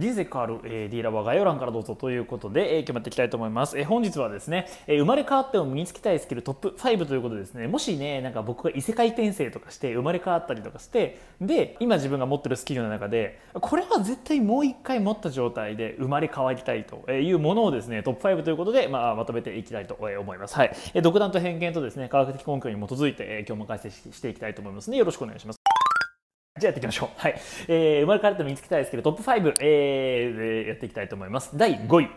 人生変わる、えー、ディーラーは概要欄からどうぞということで、えー、決まっていきたいと思います。えー、本日はですね、えー、生まれ変わっても身につけたいスキルトップ5ということでですね、もしね、なんか僕が異世界転生とかして生まれ変わったりとかして、で、今自分が持ってるスキルの中で、これは絶対もう一回持った状態で生まれ変わりたいというものをですね、トップ5ということで、まあ、まとめていきたいと思います。はい。えー、独断と偏見とですね、科学的根拠に基づいて、えー、今日も解説していきたいと思いますね。よろしくお願いします。じゃあやっていきましょう。はい。えー、生まれ変わって見につけたいですけど、トップ5、えー、やっていきたいと思います。第5位。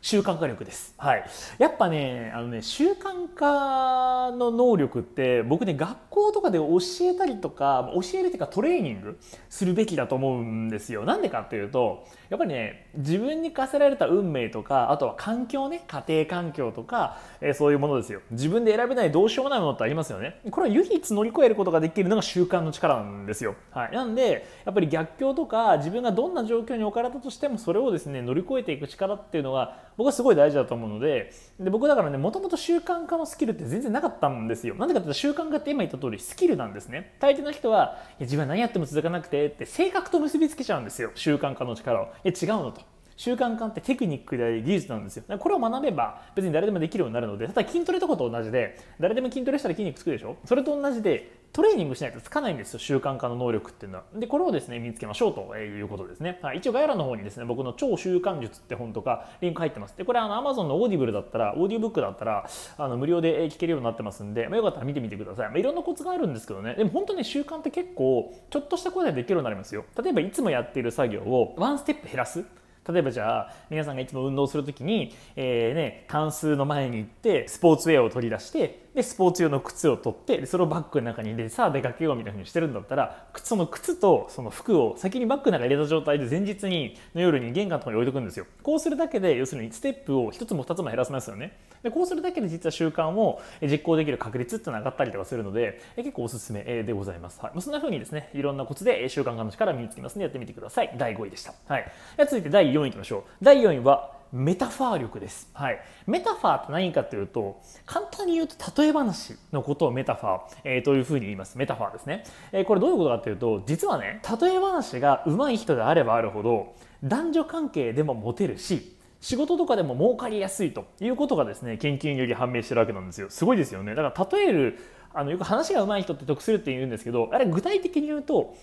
習慣化力です。はい。やっぱね、あのね、習慣化の能力って、僕ね、学校とかで教えたりとか、教えるっていうかトレーニングするべきだと思うんですよ。なんでかっていうと、やっぱりね、自分に課せられた運命とかあとは環境ね家庭環境とか、えー、そういうものですよ自分で選べないどうしようもないものってありますよねこれは唯一乗り越えることができるのが習慣の力なんですよ、はい、なんでやっぱり逆境とか自分がどんな状況に置かれたとしてもそれをですね乗り越えていく力っていうのが僕はすごい大事だと思うのでで僕だからねもともと習慣化のスキルって全然なかったんですよなんでかって習慣化って今言った通りスキルなんですね大抵の人はいや自分は何やっても続かなくてって性格と結びつけちゃうんですよ習慣化の力をい違うのと習慣化ってテクニックであり技術なんですよこれを学べば別に誰でもできるようになるのでただ筋トレとかと同じで誰でも筋トレしたら筋肉つくでしょそれと同じでトレーニングしないとつかないんですよ、習慣化の能力っていうのは。で、これをですね、身につけましょうということですね。はい、一応概要欄の方にですね、僕の超習慣術って本とかリンク入ってます。で、これあの Amazon のオーディブルだったら、オーディオブックだったら、あの無料で聞けるようになってますんで、まあ、よかったら見てみてください。まあ、いろんなコツがあるんですけどね、でも本当に習慣って結構、ちょっとしたことでできるようになりますよ。例えば、いつもやっている作業をワンステップ減らす。例えばじゃあ皆さんがいつも運動する時に、えーね、単数の前に行ってスポーツウェアを取り出してでスポーツ用の靴を取ってそれをバッグの中に入れてさあ出かけようみたいな風にしてるんだったらその靴とその服を先にバッグの中に入れた状態で前日にの夜に玄関とかに置いとくんですよこうするだけで要するにステップを1つも2つも減らせますよねでこうするだけで実は習慣を実行できる確率っていうのが上がったりとかするので結構おすすめでございます、はい、そんな風にですねいろんなコツで習慣化の力身につきますのでやってみてください第5位でした、はい、では続いて第4位いきましょう第4位はメタファー力です、はい、メタファーって何かというと簡単に言うと例え話のことをメタファー、えー、というふうに言いますメタファーですね、えー、これどういうことかというと実はね例え話が上手い人であればあるほど男女関係でもモテるし仕事とかでも儲かりやすいということがですね研究により判明してるわけなんですよすごいですよねだから例えるあのよく話が上手い人って得するって言うんですけどあれ具体的に言うと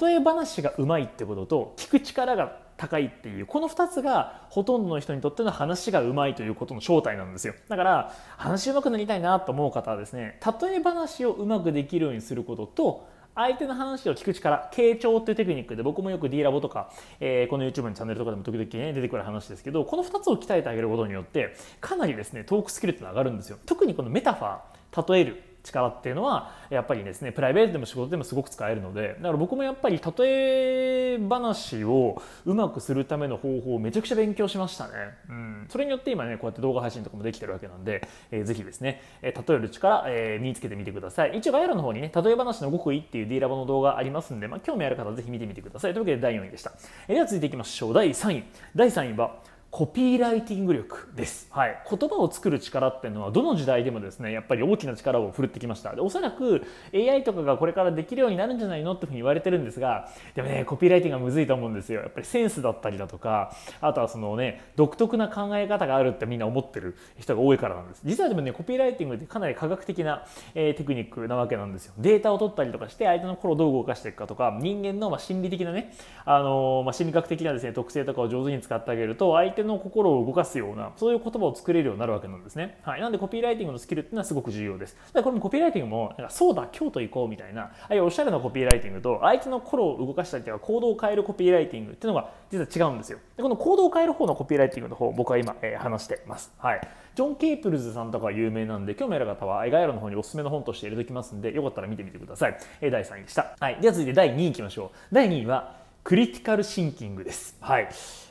例え話がうまいってことと聞く力が高いっていうこの2つがほとんどの人にとっての話がうまいということの正体なんですよだから話うまくなりたいなと思う方はですね例え話をうまくできるようにすることと相手の話を聞く力、傾聴っていうテクニックで、僕もよく D ラボとか、えー、この YouTube のチャンネルとかでも時々ね、出てくる話ですけど、この2つを鍛えてあげることによって、かなりですね、トークスキルっての上がるんですよ。特にこのメタファー、例える、力っていうのはやっぱりですねプライベートでも仕事でもすごく使えるのでだから僕もやっぱり例え話をうまくするための方法をめちゃくちゃ勉強しましたね、うん、それによって今ねこうやって動画配信とかもできてるわけなんで、えー、ぜひですね、え例える力、えー、身につけてみてください一応概要欄の方にね例え話の極意っていう D ラボの動画ありますんで、まあ、興味ある方はぜひ見てみてくださいというわけで第4位でした、えー、では続いていきましょう第3位第3位はコピーライティング力です、はい、言葉を作る力っていうのはどの時代でもですねやっぱり大きな力を振るってきましたでおそらく AI とかがこれからできるようになるんじゃないのってふうに言われてるんですがでもねコピーライティングがむずいと思うんですよやっぱりセンスだったりだとかあとはそのね独特な考え方があるってみんな思ってる人が多いからなんです実はでもねコピーライティングってかなり科学的な、えー、テクニックなわけなんですよデータを取ったりとかして相手の心をどう動かしていくかとか人間のまあ心理的なねあのー、まあ心理学的なですね特性とかを上手に使ってあげると相手のの心を動かすような、そういう言葉を作れるようになるわけなんですね。はい。なんで、コピーライティングのスキルっていうのはすごく重要です。だこれもコピーライティングも、なんかそうだ、京都行こうみたいな、あいおしゃれなコピーライティングと、相手の心を動かしたりとか、行動を変えるコピーライティングっていうのが実は違うんですよ。で、この行動を変える方のコピーライティングの方、僕は今、えー、話してます。はい。ジョン・ケープルズさんとか有名なんで、興味ある方は概要欄の方におすすめの本として入れておきますんで、よかったら見てみてください。えー、第3位でした。はい。では続いて第2位いきましょう。第2位は、クリティカルシンキングです。はい。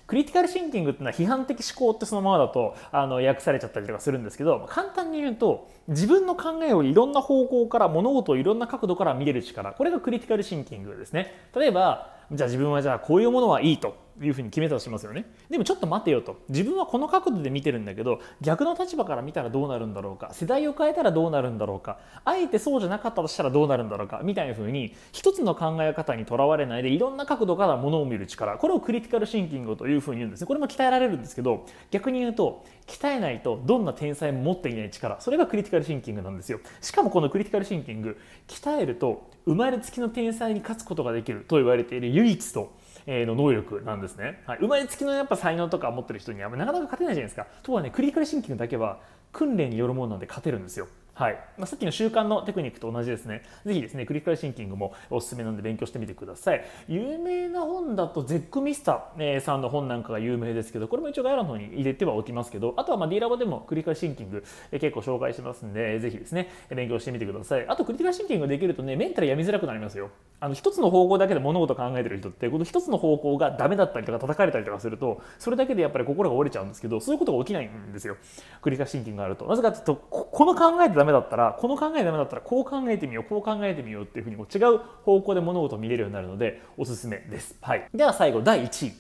クリティカルシンキングっていうのは批判的思考ってそのままだとあの訳されちゃったりとかするんですけど簡単に言うと自分の考えをいろんな方向から物事をいろんな角度から見れる力これがクリティカルシンキングですね例えばじゃあ自分はじゃあこういうものはいいというふうに決めたとしますよねでもちょっと待てよと自分はこの角度で見てるんだけど逆の立場から見たらどうなるんだろうか世代を変えたらどうなるんだろうかあえてそうじゃなかったとしたらどうなるんだろうかみたいなふうに一つの考え方にとらわれないでいろんな角度からものを見る力これをクリティカルシンキングというふうに言うんですねこれも鍛えられるんですけど逆に言うと鍛えないとどんな天才も持っていない力それがクリティカルシンキングなんですよしかもこのクリティカルシンキング鍛えると生まれつきの天才に勝つことができると言われている唯一との能力なんですね、はい、生まれつきのやっぱ才能とか持ってる人にはなかなか勝てないじゃないですかとはねクリティカルシンキングだけは訓練によるものなんで勝てるんですよはいまあ、さっきの習慣のテクニックと同じですね。ぜひですね、クリティカルシンキングもおすすめなんで勉強してみてください。有名な本だと、ゼックミスターさんの本なんかが有名ですけど、これも一応概要欄の方に入れてはおきますけど、あとはまあ D ラボでもクリティカルシンキング結構紹介してますんで、ぜひですね、勉強してみてください。あと、クリティカルシンキングできるとね、メンタルやみづらくなりますよ。あの一つの方向だけで物事を考えてる人って、この一つの方向がダメだったりとか叩かれたりとかすると、それだけでやっぱり心が折れちゃうんですけど、そういうことが起きないんですよ。クリティカルシンキングがあると。なぜかというと、この考えてダメだったらこの考えダメだったらこう考えてみようこう考えてみようっていうふうにこう違う方向で物事を見れるようになるのでおすすめです、はい、では最後第1位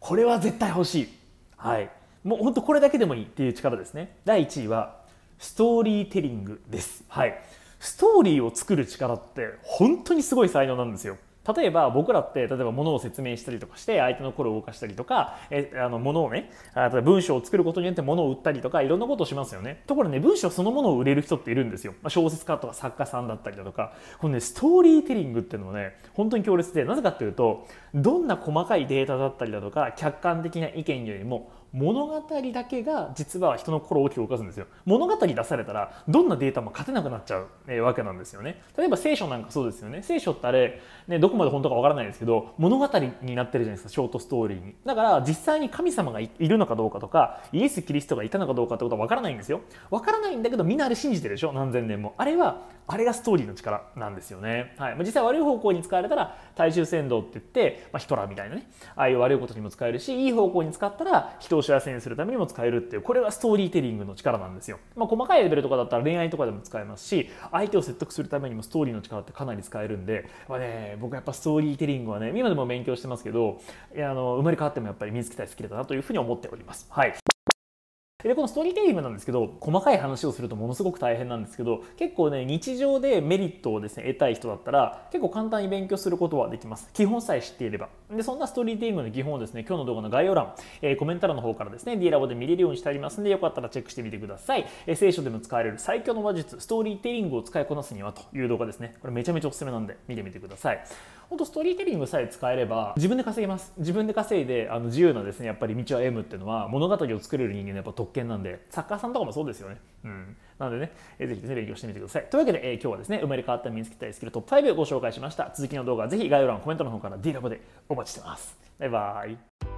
これは絶対欲しい、はい、もうほんとこれだけでもいいっていう力ですね第1位はストーリーテリングです、はい、ストーリーを作る力って本当にすごい才能なんですよ例えば僕らって例えば物を説明したりとかして相手の心を動かしたりとかえあの物をねあ文章を作ることによって物を売ったりとかいろんなことをしますよねところね文章そのものを売れる人っているんですよ、まあ、小説家とか作家さんだったりだとかこのねストーリーテリングっていうのはね本当に強烈でなぜかっていうとどんな細かいデータだったりだとか客観的な意見よりも物語だけが実は人の心を大きく動かすんですよ物語出されたらどんなデータも勝てなくなっちゃう、えわけなんですよね例えば聖書なんかそうですよね聖書ってあれ、ね、どこまで本当かわからないですけど物語になってるじゃないですかショートストーリーにだから実際に神様がいるのかどうかとかイエス・キリストがいたのかどうかってことはわからないんですよわからないんだけどみんなあれ信じてるでしょ何千年もあれはあれがストーリーの力なんですよね、はい、実際悪い方向に使われたら大衆扇動って言って、まあ、ヒトラーみたいなねああいう悪いことにも使えるしいい方向に使ったら人を幸せにするためにも使えるっていう、これがストーリーテリングの力なんですよ。まあ、細かいレベルとかだったら恋愛とかでも使えますし、相手を説得するためにもストーリーの力ってかなり使えるんで、まあね、僕やっぱストーリーテリングはね、今でも勉強してますけど、あの生まれ変わってもやっぱり水いス好きだなというふうに思っております。はい。でこのストーリーテリングなんですけど細かい話をするとものすごく大変なんですけど結構ね日常でメリットをですね得たい人だったら結構簡単に勉強することはできます基本さえ知っていればでそんなストーリーテリングの基本をですね今日の動画の概要欄、えー、コメント欄の方からですね D ラボで見れるようにしてありますんでよかったらチェックしてみてください、えー、聖書でも使われる最強の話術ストーリーテリングを使いこなすにはという動画ですねこれめちゃめちゃおすすめなんで見てみてください本当ストーリーテリングさえ使えれば自分で稼げます自分で稼いであの自由なですねやっぱり道を歩むっていうのは物語を作れる人間のやっぱ特権なんで作家さんとかもそうですよねうんなのでね、えー、ぜひですね勉強してみてくださいというわけで、えー、今日はですね生まれ変わった身につけたいスキルトップ5をご紹介しました続きの動画はぜひ概要欄コメントの方から D ラボでお待ちしてますバイバーイ